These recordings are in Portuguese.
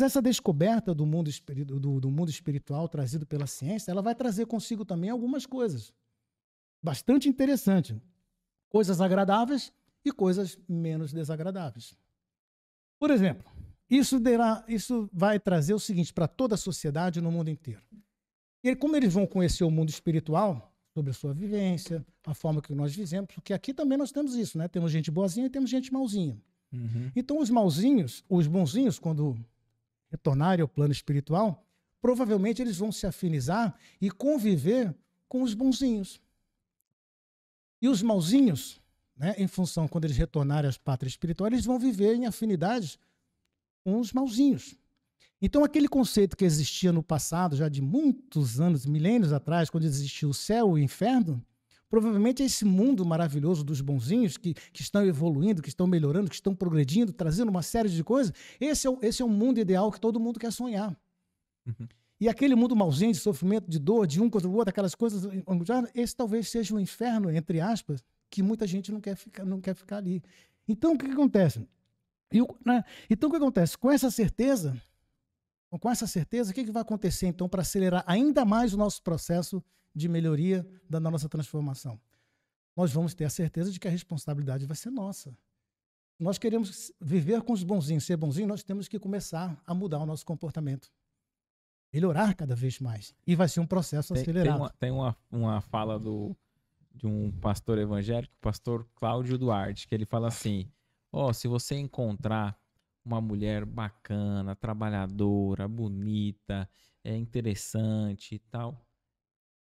Então, essa descoberta do mundo, do, do mundo espiritual trazido pela ciência, ela vai trazer consigo também algumas coisas bastante interessante. Coisas agradáveis e coisas menos desagradáveis. Por exemplo, isso, derá, isso vai trazer o seguinte para toda a sociedade no mundo inteiro. E como eles vão conhecer o mundo espiritual, sobre a sua vivência, a forma que nós vivemos, porque aqui também nós temos isso, né? Temos gente boazinha e temos gente malzinha. Uhum. Então, os malzinhos, os bonzinhos, quando retornarem ao plano espiritual, provavelmente eles vão se afinizar e conviver com os bonzinhos. E os mauzinhos, né, em função, quando eles retornarem às pátrias espirituais, eles vão viver em afinidades com os mauzinhos. Então, aquele conceito que existia no passado, já de muitos anos, milênios atrás, quando existia o céu e o inferno, Provavelmente é esse mundo maravilhoso dos bonzinhos que, que estão evoluindo, que estão melhorando, que estão progredindo, trazendo uma série de coisas, esse é, o, esse é o mundo ideal que todo mundo quer sonhar. Uhum. E aquele mundo malzinho de sofrimento, de dor, de um contra o outro, aquelas coisas, esse talvez seja um inferno, entre aspas, que muita gente não quer ficar, não quer ficar ali. Então, o que, que acontece? Eu, né? Então, o que acontece? Com essa certeza, então, com essa certeza, o que, que vai acontecer então para acelerar ainda mais o nosso processo de melhoria da nossa transformação? Nós vamos ter a certeza de que a responsabilidade vai ser nossa. Nós queremos viver com os bonzinhos, ser bonzinho, nós temos que começar a mudar o nosso comportamento melhorar cada vez mais. E vai ser um processo tem, acelerado. Tem, uma, tem uma, uma, fala do, de um pastor evangélico, o pastor Cláudio Duarte, que ele fala assim: Ó, oh, se você encontrar uma mulher bacana, trabalhadora, bonita, é interessante e tal.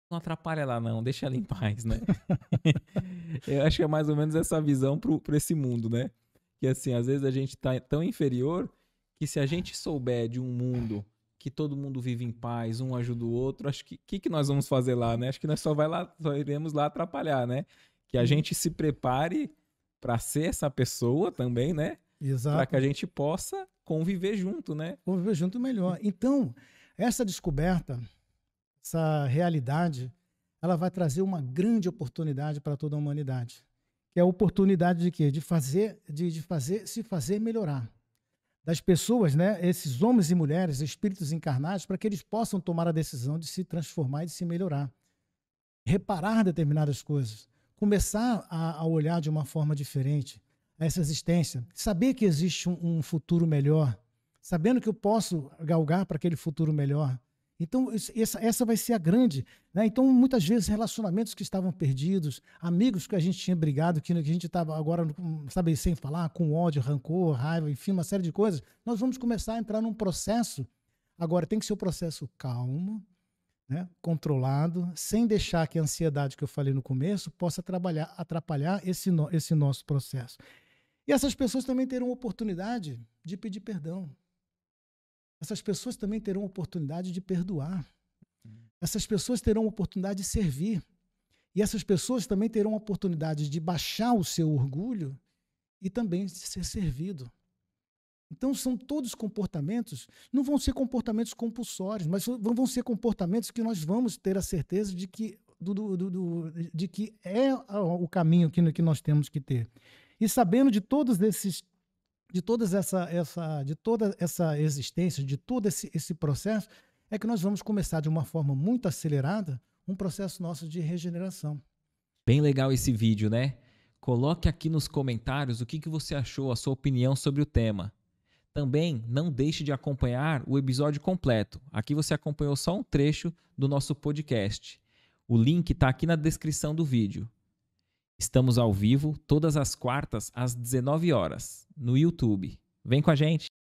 Não atrapalha ela não, deixa ela em paz, né? Eu acho que é mais ou menos essa visão para esse mundo, né? Que assim, às vezes a gente tá tão inferior que se a gente souber de um mundo que todo mundo vive em paz, um ajuda o outro, acho que o que, que nós vamos fazer lá, né? Acho que nós só, vai lá, só iremos lá atrapalhar, né? Que a uhum. gente se prepare para ser essa pessoa também, né? para que a gente possa conviver junto, né? Conviver junto melhor. Então, essa descoberta, essa realidade, ela vai trazer uma grande oportunidade para toda a humanidade, que é a oportunidade de quê? De fazer, de, de fazer, se fazer melhorar das pessoas, né, esses homens e mulheres, espíritos encarnados, para que eles possam tomar a decisão de se transformar e de se melhorar, reparar determinadas coisas, começar a, a olhar de uma forma diferente, a essa existência, saber que existe um, um futuro melhor, sabendo que eu posso galgar para aquele futuro melhor. Então, essa, essa vai ser a grande. Né? Então, muitas vezes, relacionamentos que estavam perdidos, amigos que a gente tinha brigado, que a gente estava agora, sabe, sem falar, com ódio, rancor, raiva, enfim, uma série de coisas, nós vamos começar a entrar num processo. Agora, tem que ser um processo calmo, né? controlado, sem deixar que a ansiedade que eu falei no começo possa trabalhar, atrapalhar esse, no, esse nosso processo. E essas pessoas também terão oportunidade de pedir perdão. Essas pessoas também terão oportunidade de perdoar. Essas pessoas terão oportunidade de servir. E essas pessoas também terão oportunidade de baixar o seu orgulho e também de ser servido. Então, são todos comportamentos, não vão ser comportamentos compulsórios, mas vão ser comportamentos que nós vamos ter a certeza de que, do, do, do, de que é o caminho que, que nós temos que ter. E sabendo de todos esses de todas essa, essa de toda essa existência, de todo esse, esse processo, é que nós vamos começar de uma forma muito acelerada um processo nosso de regeneração. Bem legal esse vídeo, né? Coloque aqui nos comentários o que, que você achou, a sua opinião sobre o tema. Também não deixe de acompanhar o episódio completo. Aqui você acompanhou só um trecho do nosso podcast. O link está aqui na descrição do vídeo. Estamos ao vivo todas as quartas às 19 horas no YouTube. Vem com a gente.